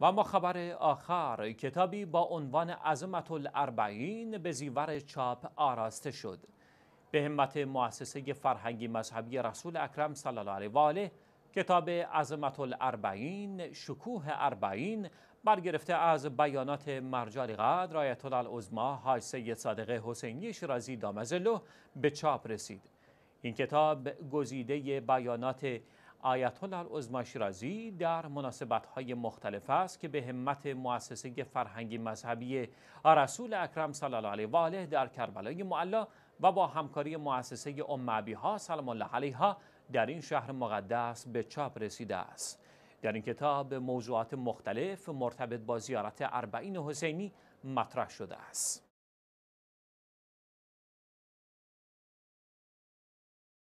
و ما خبر آخر کتابی با عنوان عظمت الاربعین به زیور چاپ آراسته شد به همت مؤسسه فرهنگی مذهبی رسول اکرم صلی الله علیه و آله کتاب عظمت الاربعین شکوه اربعین برگرفته از بیانات مرجع قدر آیت ازما حاج سید صادق حسینی شیرازی دامزلو به چاپ رسید این کتاب گزیده بیانات آیت الله شیرازی در های مختلف است که به همت مؤسسه فرهنگی مذهبی رسول اکرم صلی الله علیه و آله در کربلای معلا و با همکاری مؤسسه ام ها سلام الله علیها در این شهر مقدس به چاپ رسیده است در این کتاب موضوعات مختلف مرتبط با زیارت اربعین حسینی مطرح شده است